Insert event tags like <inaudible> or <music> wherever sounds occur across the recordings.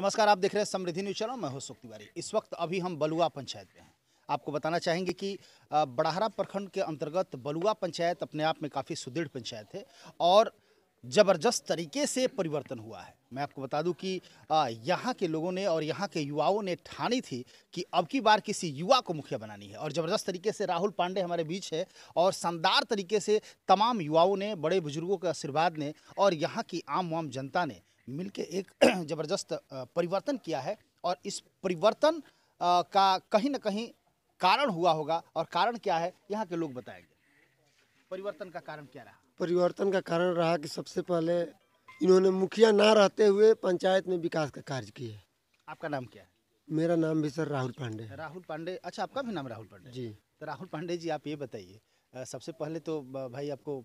नमस्कार आप देख रहे हैं समृद्धि न्यूज चैनल मैं होशोक तिवारी इस वक्त अभी हम बलुआ पंचायत में हैं आपको बताना चाहेंगे कि बड़हरा प्रखंड के अंतर्गत बलुआ पंचायत अपने आप में काफ़ी सुदृढ़ पंचायत है और ज़बरदस्त तरीके से परिवर्तन हुआ है मैं आपको बता दूं कि यहाँ के लोगों ने और यहाँ के युवाओं ने ठानी थी कि अब की बार किसी युवा को मुखिया बनानी है और ज़बरदस्त तरीके से राहुल पांडे हमारे बीच है और शानदार तरीके से तमाम युवाओं ने बड़े बुजुर्गों के आशीर्वाद ने और यहाँ की आम वाम जनता ने मिल के एक <clears throat> ज़बरदस्त परिवर्तन किया है और इस परिवर्तन का कहीं ना कहीं कारण हुआ होगा और कारण क्या है यहाँ के लोग बताएंगे परिवर्तन का कारण क्या रहा परिवर्तन का कारण रहा कि सबसे पहले इन्होंने मुखिया ना रहते हुए पंचायत में विकास का कार्य किया आपका नाम क्या है मेरा नाम भी सर राहुल पांडे राहुल पांडे अच्छा आपका भी नाम राहुल पांडे जी तो राहुल पांडे जी आप ये बताइए सबसे पहले तो भाई आपको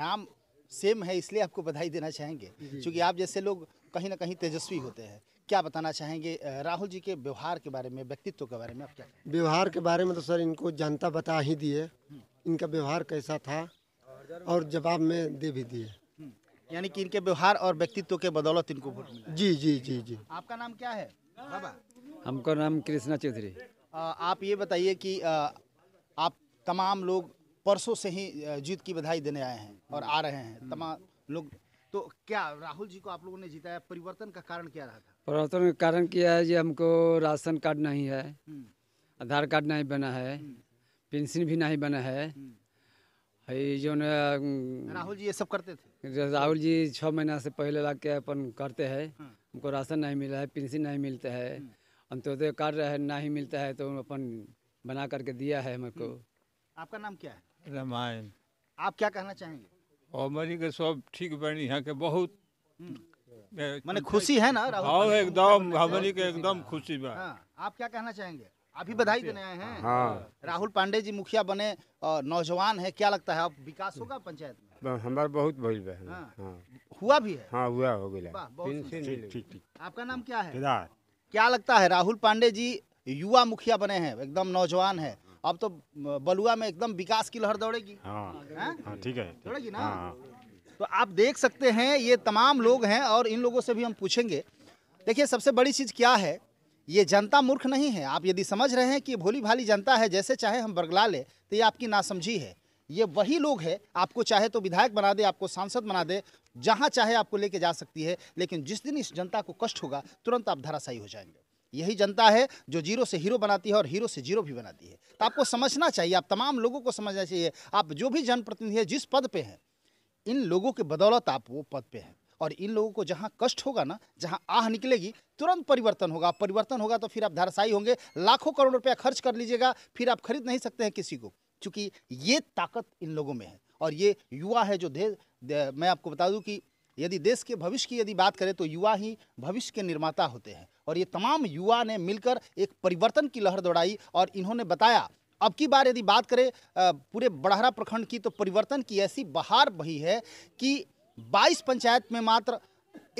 नाम सेम है इसलिए आपको बधाई देना चाहेंगे क्योंकि आप जैसे लोग कहीं ना कहीं तेजस्वी होते हैं क्या बताना चाहेंगे राहुल जी के व्यवहार के बारे में व्यक्तित्व के बारे में आप क्या व्यवहार के बारे में तो सर इनको जनता बता ही दिए हम्म। इनका व्यवहार कैसा था और जवाब में दे भी दिए हम्म। यानी कि इनके व्यवहार और व्यक्तित्व के बदौलत इनको वोट जी जी जी जी आपका नाम क्या है बाबा हमका नाम कृष्णा चौधरी आप ये बताइए कि आप तमाम लोग परसों से ही जीत की बधाई देने आए हैं और आ रहे हैं हम्म। तमाम लोग तो क्या राहुल जी को आप लोगों ने जिताया परिवर्तन का कारण क्या रहा था परिवर्तन का कारण क्या है जी हमको राशन कार्ड नहीं है हम्म। आधार कार्ड नहीं बना है हम्म। पेंशन भी नहीं बना है जो न राहुल जी ये सब करते थे राहुल जी छः महीना से पहले ला के अपन करते हैं हाँ। हमको राशन नहीं मिला है पेंशन नहीं मिलता है अंत्योदय कार्ड नहीं मिलता है तो अपन बना करके दिया है हमको आपका नाम क्या है रामायण आप क्या कहना चाहेंगे मरी के सब ठीक बनी है के बहुत हम्म। मैंने खुशी है ना राहुल हाँ, एकदम हमारी के एकदम खुशी बा हाँ, आप क्या कहना चाहेंगे अभी बधाई देने आए हैं हाँ। राहुल पांडे जी मुखिया बने और नौजवान है क्या लगता है अब विकास होगा पंचायत में हमारे बहुत भाई हाँ। हाँ। हुआ भी है हाँ हुआ हो गया आपका नाम क्या है क्या लगता है राहुल पांडे जी युवा मुखिया बने हैं एकदम नौजवान है अब तो बलुआ में एकदम विकास की लहर दौड़ेगी हाँ। हाँ, ठीक है दौड़ेगी ना हाँ, तो आप देख सकते हैं ये तमाम लोग हैं और इन लोगों से भी हम पूछेंगे देखिए सबसे बड़ी चीज़ क्या है ये जनता मूर्ख नहीं है आप यदि समझ रहे हैं कि भोली भाली जनता है जैसे चाहे हम बरगला ले तो ये आपकी नासमझी है ये वही लोग हैं आपको चाहे तो विधायक बना दे आपको सांसद बना दे जहाँ चाहे आपको लेके जा सकती है लेकिन जिस दिन इस जनता को कष्ट होगा तुरंत आप धराशाई हो जाएंगे यही जनता है जो जीरो से हीरो बनाती है और हीरो से जीरो भी बनाती है तो आपको समझना चाहिए आप तमाम लोगों को समझना चाहिए आप जो भी जनप्रतिनिधि है जिस पद पर हैं इन लोगों के बदौलत आप वो पद पर हैं और इन लोगों को जहाँ कष्ट होगा ना जहाँ आह निकलेगी तुरंत परिवर्तन होगा परिवर्तन होगा तो फिर आप धाराशाही होंगे लाखों करोड़ रुपया खर्च कर लीजिएगा फिर आप खरीद नहीं सकते हैं किसी को क्योंकि ये ताकत इन लोगों में है और ये युवा है जो दे, दे मैं आपको बता दूं कि यदि देश के भविष्य की यदि बात करें तो युवा ही भविष्य के निर्माता होते हैं और ये तमाम युवा ने मिलकर एक परिवर्तन की लहर दौड़ाई और इन्होंने बताया अब की बार यदि बात करें पूरे बड़हरा प्रखंड की तो परिवर्तन की ऐसी बहार बही है कि 22 पंचायत में मात्र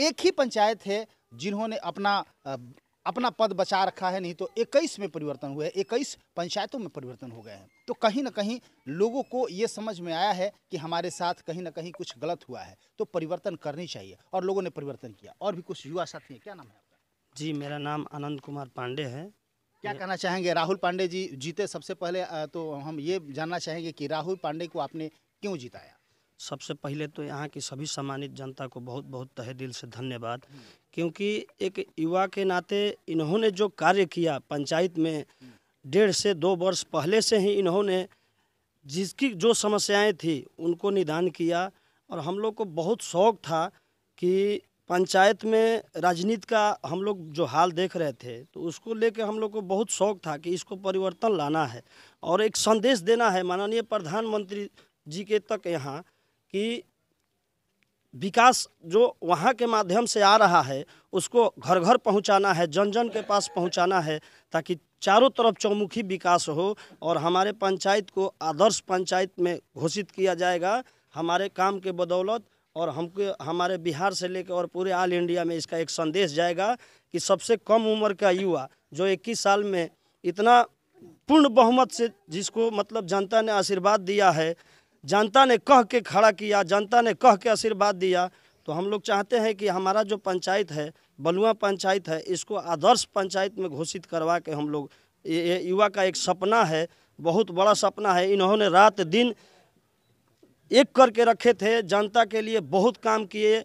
एक ही पंचायत है जिन्होंने अपना अपना पद बचा रखा है नहीं तो इक्कीस में परिवर्तन हुआ है इक्कीस पंचायतों में परिवर्तन हो गए हैं तो कहीं ना कहीं लोगों को ये समझ में आया है कि हमारे साथ कहीं ना कहीं कुछ गलत हुआ है तो परिवर्तन करनी चाहिए और लोगों ने परिवर्तन किया और भी कुछ युवा साथी हैं क्या नाम है आपका जी मेरा नाम आनंद कुमार पांडे है क्या कहना चाहेंगे राहुल पांडे जी जीते सबसे पहले तो हम ये जानना चाहेंगे कि राहुल पांडे को आपने क्यों जिताया सबसे पहले तो यहाँ की सभी सम्मानित जनता को बहुत बहुत तहे दिल से धन्यवाद हम्म। क्योंकि एक युवा के नाते इन्होंने जो कार्य किया पंचायत में हम्म। डेढ़ से दो वर्ष पहले से ही इन्होंने जिसकी जो समस्याएं थी उनको निदान किया और हम लोग को बहुत शौक था कि पंचायत में राजनीति का हम लोग जो हाल देख रहे थे तो उसको लेके हम लोग को बहुत शौक था कि इसको परिवर्तन लाना है और एक संदेश देना है माननीय प्रधानमंत्री जी के तक यहाँ कि विकास जो वहाँ के माध्यम से आ रहा है उसको घर घर पहुँचाना है जन जन के पास पहुँचाना है ताकि चारों तरफ चौमुखी विकास हो और हमारे पंचायत को आदर्श पंचायत में घोषित किया जाएगा हमारे काम के बदौलत और हमको हमारे बिहार से लेकर और पूरे ऑल इंडिया में इसका एक संदेश जाएगा कि सबसे कम उम्र का युवा जो 21 साल में इतना पूर्ण बहुमत से जिसको मतलब जनता ने आशीर्वाद दिया है जनता ने कह के खड़ा किया जनता ने कह के आशीर्वाद दिया तो हम लोग चाहते हैं कि हमारा जो पंचायत है बलुआ पंचायत है इसको आदर्श पंचायत में घोषित करवा के हम लोग ये युवा का एक सपना है बहुत बड़ा सपना है इन्होंने रात दिन एक करके रखे थे जनता के लिए बहुत काम किए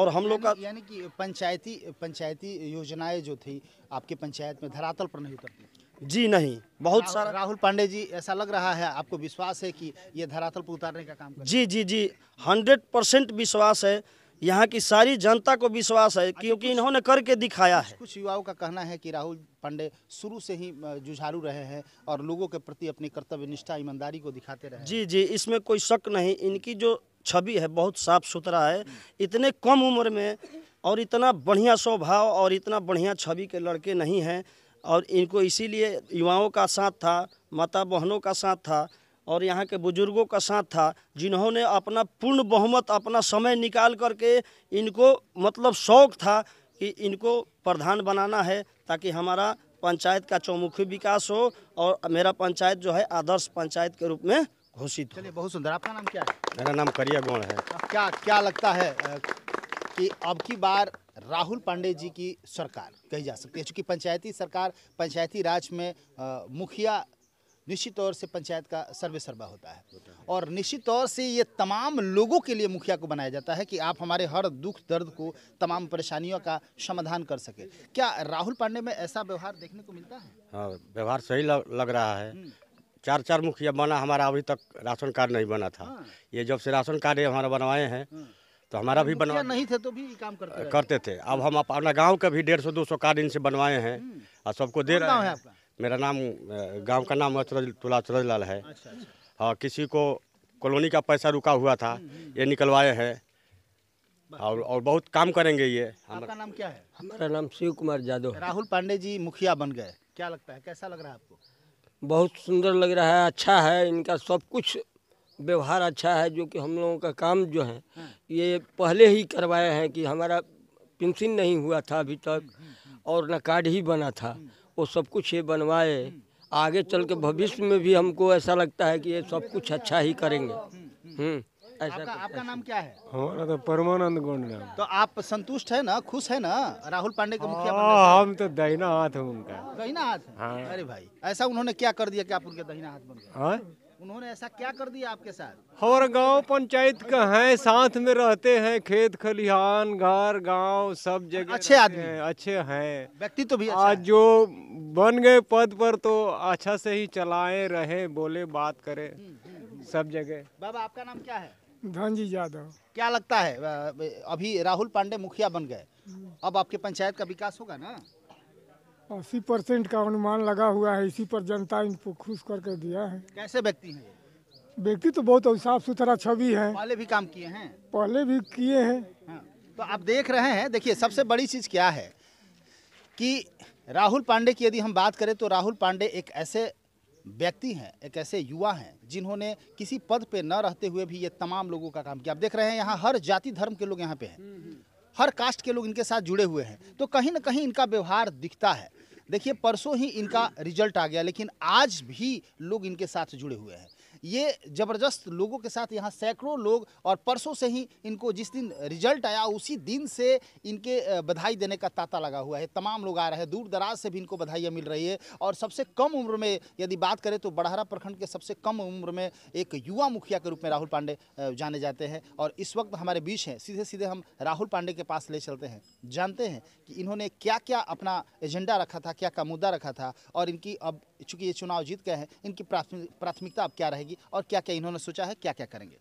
और हम लोग का यानी कि पंचायती पंचायती योजनाएं जो थी आपके पंचायत में धरातल पर नहीं उतरती जी नहीं बहुत सारा राहुल पांडे जी ऐसा लग रहा है आपको विश्वास है कि ये धरातल पर उतारने का काम जी जी जी हंड्रेड परसेंट विश्वास है यहाँ की सारी जनता को विश्वास है अच्छा, क्योंकि इन्होंने करके दिखाया है कुछ युवाओं का कहना है कि राहुल पांडे शुरू से ही जुझारू रहे हैं और लोगों के प्रति अपनी कर्तव्य निष्ठा ईमानदारी को दिखाते रहे जी जी इसमें कोई शक नहीं इनकी जो छवि है बहुत साफ सुथरा है इतने कम उम्र में और इतना बढ़िया स्वभाव और इतना बढ़िया छवि के लड़के नहीं हैं और इनको इसीलिए युवाओं का साथ था माता बहनों का साथ था और यहाँ के बुजुर्गों का साथ था जिन्होंने अपना पूर्ण बहुमत अपना समय निकाल करके इनको मतलब शौक था कि इनको प्रधान बनाना है ताकि हमारा पंचायत का चौमुखी विकास हो और मेरा पंचायत जो है आदर्श पंचायत के रूप में घोषित चलिए बहुत सुंदर आपका नाम क्या है मेरा नाम करिया गौड़ है क्या क्या लगता है कि अब की बार राहुल पांडे जी की सरकार कही जा सकती है चूँकि पंचायती सरकार पंचायती राज में आ, मुखिया निश्चित तौर से पंचायत का सर्वे सर्वा होता है और निश्चित तौर से ये तमाम लोगों के लिए मुखिया को बनाया जाता है कि आप हमारे हर दुख दर्द को तमाम परेशानियों का समाधान कर सके क्या राहुल पांडे में ऐसा व्यवहार देखने को मिलता है हाँ व्यवहार सही लग रहा है हम्म। चार चार मुखिया बना हमारा अभी तक राशन कार्ड नहीं बना था हाँ। ये जब से राशन कार्ड हमारा बनवाए हैं हाँ। तो हमारा भी बनवा नहीं थे तो भी काम करते करते थे अब हम अपना गाँव का भी डेढ़ सौ दो सौ कार्ड इनसे बनवाए हैं हम्म। और सबको दे रहे हैं मेरा नाम गाँव का नाम अचरज तुला अचरज लाल है अच्छा, अच्छा। हाँ किसी को कॉलोनी का पैसा रुका हुआ था हम्म, हम्म। ये निकलवाए हैं और और बहुत काम करेंगे ये आपका नाम क्या है हमारा नाम शिव कुमार यादव राहुल पांडे जी मुखिया बन गए क्या लगता है कैसा लग रहा है आपको बहुत सुंदर लग रहा है अच्छा है इनका सब कुछ व्यवहार अच्छा है जो कि हम लोगों का काम जो है हाँ। ये पहले ही करवाए हैं कि हमारा पिंसिन नहीं हुआ था अभी तक हम्म, हम्म, हम्म। और न कार्ड ही बना था वो सब कुछ ये बनवाए आगे चल के तो भविष्य में भी हमको ऐसा लगता है कि ये सब कुछ अच्छा ही करेंगे हम्म अच्छा, आपका, अच्छा, आपका अच्छा। नाम क्या है हमारा हाँ, तो परमानंद गोंडना तो आप संतुष्ट है ना खुश है ना राहुल पांडे के मुखिया हाँ, हम तो दहीना हाथ है उनका दहीना हाथ हाँ। अरे भाई ऐसा उन्होंने क्या कर दिया कि आप उनके दहीना हाथ बन गए हाँ? उन्होंने ऐसा क्या कर दिया आपके साथ हमारे गांव पंचायत का है साथ में रहते हैं खेत खलिहान घर गांव सब जगह अच्छे आदमी हैं अच्छे हैं व्यक्ति तो भी अच्छा आज जो बन गए पद पर तो अच्छा से ही चलाए रहे बोले बात करें हम्म, हम्म, हम्म। सब जगह बाबा आपका नाम क्या है धनजी यादव क्या लगता है अभी राहुल पांडे मुखिया बन गए अब आपके पंचायत का विकास होगा ना अस्सी परसेंट का अनुमान लगा हुआ है इसी पर जनता इनको खुश करके दिया है कैसे व्यक्ति हैं व्यक्ति तो बहुत साफ सुथरा छवि है पहले भी काम किए हैं पहले भी किए हैं हाँ। तो आप देख रहे हैं देखिए सबसे बड़ी चीज़ क्या है कि राहुल पांडे की यदि हम बात करें तो राहुल पांडे एक ऐसे व्यक्ति हैं एक ऐसे युवा हैं जिन्होंने किसी पद पे न रहते हुए भी ये तमाम लोगों का काम किया आप देख रहे हैं यहाँ हर जाति धर्म के लोग यहाँ पे हैं हम्म, हम्म। हर कास्ट के लोग इनके साथ जुड़े हुए हैं तो कहीं ना कहीं इनका व्यवहार दिखता है देखिए परसों ही इनका रिजल्ट आ गया लेकिन आज भी लोग इनके साथ जुड़े हुए हैं ये ज़बरदस्त लोगों के साथ यहाँ सैकड़ों लोग और परसों से ही इनको जिस दिन रिजल्ट आया उसी दिन से इनके बधाई देने का तांता लगा हुआ है तमाम लोग आ रहे हैं दूर दराज से भी इनको बधाइयाँ मिल रही है और सबसे कम उम्र में यदि बात करें तो बड़हरा प्रखंड के सबसे कम उम्र में एक युवा मुखिया के रूप में राहुल पांडे जाने जाते हैं और इस वक्त हमारे बीच हैं सीधे सीधे हम राहुल पांडे के पास ले चलते हैं जानते हैं कि इन्होंने क्या क्या अपना एजेंडा रखा था क्या क्या मुद्दा रखा था और इनकी अब चूँकि ये चुनाव जीत गए हैं इनकी प्राथमिकता अब क्या रहेगी जाएगी और क्या क्या इन्होंने सोचा है क्या क्या करेंगे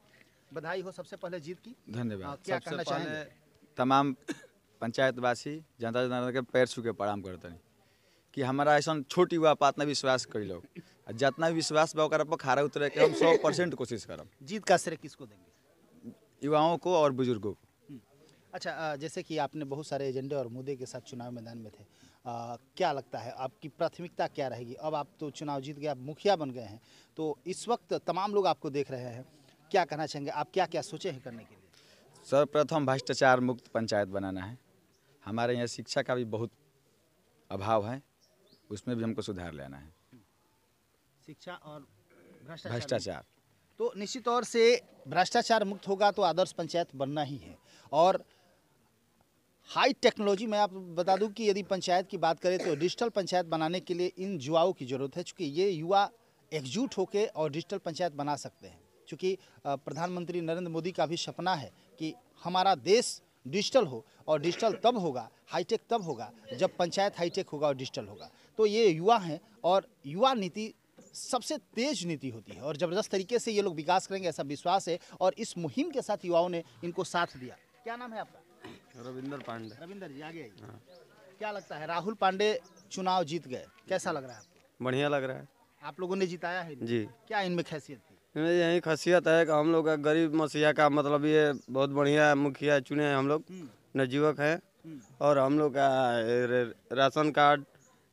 बधाई हो सबसे पहले जीत की धन्यवाद हाँ, क्या करना चाहेंगे तमाम पंचायतवासी जनता जनता के पैर छू के प्रणाम करते हैं कि हमारा ऐसा छोटी हुआ पातना विश्वास कर लो जितना विश्वास बा पर खारा उतरे के हम सौ परसेंट कोशिश करब जीत का श्रेय किसको देंगे युवाओं को और बुजुर्गों को अच्छा जैसे कि आपने बहुत सारे एजेंडे और मुद्दे के साथ चुनाव मैदान में थे आ, क्या लगता है आपकी प्राथमिकता क्या रहेगी अब आप तो चुनाव जीत गए आप मुखिया बन गए हैं तो इस वक्त तमाम लोग आपको देख रहे हैं क्या कहना चाहेंगे आप क्या क्या सोचे हैं करने के लिए सर्वप्रथम भ्रष्टाचार मुक्त पंचायत बनाना है हमारे यहाँ शिक्षा का भी बहुत अभाव है उसमें भी हमको सुधार लेना है शिक्षा और भ्रष्टाचार तो निश्चित तौर से भ्रष्टाचार मुक्त होगा तो आदर्श पंचायत बनना ही है और हाई टेक्नोलॉजी मैं आप बता दूं कि यदि पंचायत की बात करें तो डिजिटल पंचायत बनाने के लिए इन युवाओं की ज़रूरत है चूँकि ये युवा एकजुट होकर और डिजिटल पंचायत बना सकते हैं चूँकि प्रधानमंत्री नरेंद्र मोदी का भी सपना है कि हमारा देश डिजिटल हो और डिजिटल तब होगा हाईटेक तब होगा जब पंचायत हाईटेक होगा और डिजिटल होगा तो ये युवा हैं और युवा नीति सबसे तेज नीति होती है और ज़बरदस्त तरीके से ये लोग विकास करेंगे ऐसा विश्वास है और इस मुहिम के साथ युवाओं ने इनको साथ दिया क्या नाम है आपका रविंदर पांडे रविंदर जी आगे क्या लगता है राहुल पांडे चुनाव जीत गए कैसा लग रहा है आपको बढ़िया लग रहा है आप लोगों ने जिताया है जी क्या इनमें खैसियत थी यही खासियत है कि हम लोग का गरीब मसीहा का मतलब ये बहुत बढ़िया मुखिया चुने हैं हम लोग हम्म। नजीवक हैं हम्म। और हम लोग का राशन कार्ड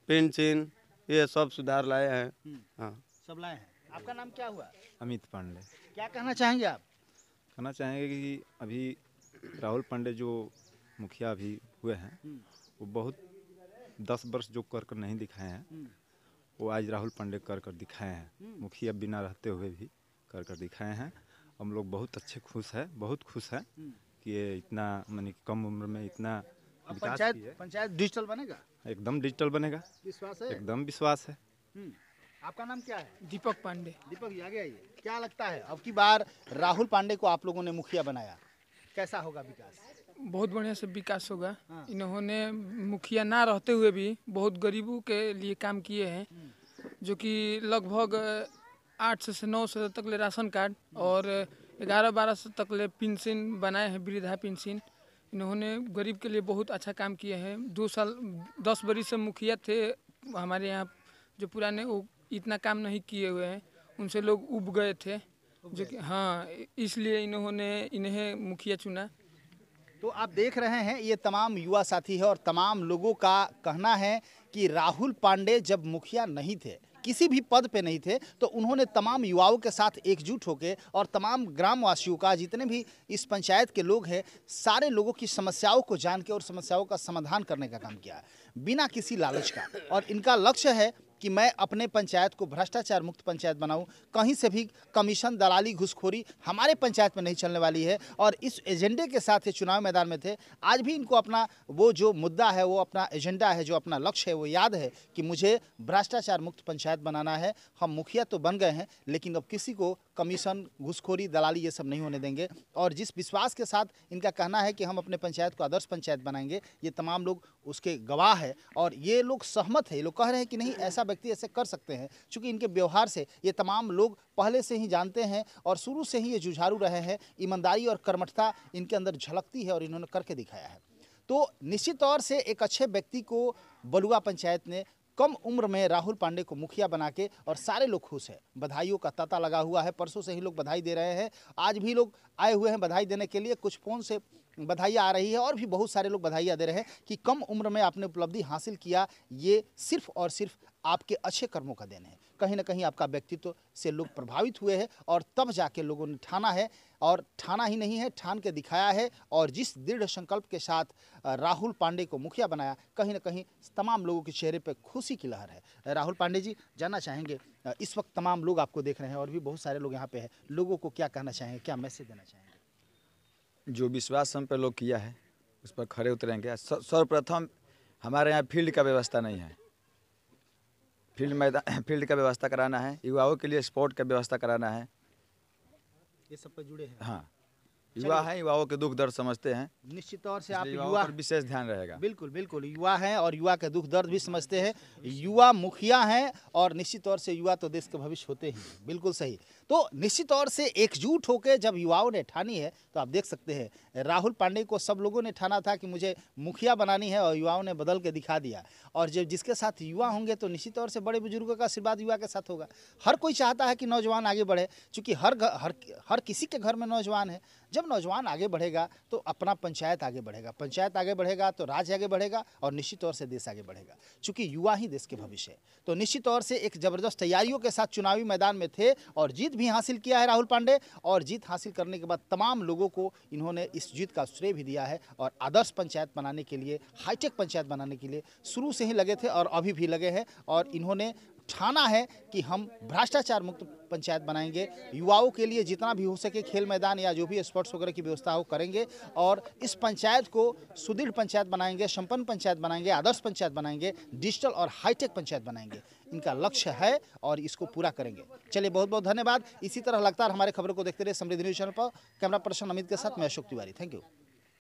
पेंशन ये सब सुधार लाए हैं हम्म। हाँ सब लाए हैं आपका नाम क्या हुआ अमित पांडे क्या कहना चाहेंगे आप कहना चाहेंगे कि अभी राहुल पांडे जो मुखिया भी हुए हैं हम्म। वो बहुत दस वर्ष जो कर कर नहीं दिखाए हैं हम्म। वो आज राहुल पांडे कर कर दिखाए हैं हम्म। मुखिया बिना रहते हुए भी कर कर दिखाए हैं हम लोग बहुत अच्छे खुश है बहुत खुश है कि ये इतना मानी कम उम्र में इतना पंचायत पंचायत डिजिटल बनेगा एकदम डिजिटल बनेगा विश्वास है एकदम विश्वास है आपका नाम क्या है दीपक पांडे दीपक आगे आइए क्या लगता है अब की बार राहुल पांडे को आप लोगों ने मुखिया बनाया कैसा होगा विकास बहुत बढ़िया से विकास होगा हाँ। इन्होंने मुखिया ना रहते हुए भी बहुत गरीबों के लिए काम किए हैं जो कि लगभग आठ से, से नौ सौ तक ले राशन कार्ड और ग्यारह बारह सौ तक ले पेंशन बनाए हैं वृद्धा पेंशन इन्होंने गरीब के लिए बहुत अच्छा काम किए हैं दो साल दस बरी से मुखिया थे हमारे यहाँ जो पुराने वो इतना काम नहीं किए हुए हैं उनसे लोग उब गए थे जो कि हाँ इसलिए इन्होंने इन्हें मुखिया चुना तो आप देख रहे हैं ये तमाम युवा साथी है और तमाम लोगों का कहना है कि राहुल पांडे जब मुखिया नहीं थे किसी भी पद पे नहीं थे तो उन्होंने तमाम युवाओं के साथ एकजुट होकर और तमाम ग्रामवासियों का जितने भी इस पंचायत के लोग हैं सारे लोगों की समस्याओं को जान के और समस्याओं का समाधान करने का काम किया है बिना किसी लालच का और इनका लक्ष्य है कि मैं अपने पंचायत को भ्रष्टाचार मुक्त पंचायत बनाऊं कहीं से भी कमीशन दलाली घुसखोरी हमारे पंचायत में नहीं चलने वाली है और इस एजेंडे के साथ ये चुनाव मैदान में थे आज भी इनको अपना वो जो मुद्दा है वो अपना एजेंडा है जो अपना लक्ष्य है वो याद है कि मुझे भ्रष्टाचार मुक्त पंचायत बनाना है हम मुखिया तो बन गए हैं लेकिन अब किसी को कमीशन घुसखोरी दलाली ये सब नहीं होने देंगे और जिस विश्वास के साथ इनका कहना है कि हम अपने पंचायत को आदर्श पंचायत बनाएंगे ये तमाम लोग उसके गवाह है और ये लोग सहमत है ये लोग कह रहे हैं कि नहीं ऐसा व्यक्ति ऐसे कर सकते हैं चूँकि इनके व्यवहार से ये तमाम लोग पहले से ही जानते हैं और शुरू से ही ये जुझारू रहे हैं ईमानदारी और कर्मठता इनके अंदर झलकती है और इन्होंने करके दिखाया है तो निश्चित तौर से एक अच्छे व्यक्ति को बलुआ पंचायत ने कम उम्र में राहुल पांडे को मुखिया बना के और सारे लोग खुश हैं बधाइयों का ताता लगा हुआ है परसों से ही लोग बधाई दे रहे हैं आज भी लोग आए हुए हैं बधाई देने के लिए कुछ फ़ोन से बधाई आ रही है और भी बहुत सारे लोग बधाइयाँ दे रहे हैं कि कम उम्र में आपने उपलब्धि हासिल किया ये सिर्फ और सिर्फ आपके अच्छे कर्मों का देन है कहीं ना कहीं आपका व्यक्तित्व से लोग प्रभावित हुए हैं और तब जाके लोगों ने ठाना है और ठाना ही नहीं है ठान के दिखाया है और जिस दृढ़ संकल्प के साथ राहुल पांडे को मुखिया बनाया कहीं ना कहीं तमाम लोगों के चेहरे पर खुशी की लहर है राहुल पांडे जी जानना चाहेंगे इस वक्त तमाम लोग आपको देख रहे हैं और भी बहुत सारे लोग यहाँ पे हैं लोगों को क्या कहना चाहेंगे क्या मैसेज देना चाहेंगे जो विश्वास हम पे लोग किया है उस पर खड़े उतरेंगे सर्वप्रथम हमारे यहाँ फील्ड का व्यवस्था नहीं है फील्ड मैदान <coughs> फील्ड का व्यवस्था कराना है युवाओं के लिए स्पोर्ट का व्यवस्था कराना है ये सब पर जुड़े हैं हाँ युवा है युवाओं के दुख दर्द समझते हैं निश्चित तौर से आप युवा पर विशेष ध्यान रहेगा बिल्कुल बिल्कुल युवा हैं और युवा के दुख दर्द भी समझते हैं युवा मुखिया हैं और निश्चित तौर से युवा तो देश के भविष्य होते हैं बिल्कुल सही तो निश्चित तौर से एकजुट होकर जब युवाओं ने ठानी है तो आप देख सकते हैं राहुल पांडे को सब लोगों ने ठाना था कि मुझे मुखिया बनानी है और युवाओं ने बदल के दिखा दिया और जब जिसके साथ युवा होंगे तो निश्चित तौर से बड़े बुजुर्गों का आशीर्वाद युवा के साथ होगा हर कोई चाहता है कि नौजवान आगे बढ़े चूँकि हर हर हर किसी के घर में नौजवान है जब नौजवान आगे बढ़ेगा तो अपना पंचायत आगे बढ़ेगा पंचायत आगे बढ़ेगा तो राज्य आगे बढ़ेगा और निश्चित तौर से देश आगे बढ़ेगा चूँकि युवा ही देश के भविष्य है तो निश्चित तौर से एक ज़बरदस्त तैयारियों के साथ चुनावी मैदान में थे और जीत भी हासिल किया है राहुल पांडे और जीत हासिल करने के बाद तमाम लोगों को इन्होंने इस जीत का श्रेय भी दिया है और आदर्श पंचायत बनाने के लिए हाईटेक पंचायत बनाने के लिए शुरू से ही लगे थे और अभी भी लगे हैं और इन्होंने ठाना है कि हम भ्रष्टाचार मुक्त पंचायत बनाएंगे युवाओं के लिए जितना भी हो सके खेल मैदान या जो भी स्पोर्ट्स वगैरह की व्यवस्था हो करेंगे और इस पंचायत को सुदृढ़ पंचायत बनाएंगे संपन्न पंचायत बनाएंगे आदर्श पंचायत बनाएंगे डिजिटल और हाईटेक पंचायत बनाएंगे इनका लक्ष्य है और इसको पूरा करेंगे चलिए बहुत बहुत धन्यवाद इसी तरह लगातार हमारे खबरों को देखते रहे समृद्धि न्यूज चैनल पर कैमरा पर्सन अमित के साथ मैं अशोक तिवारी थैंक यू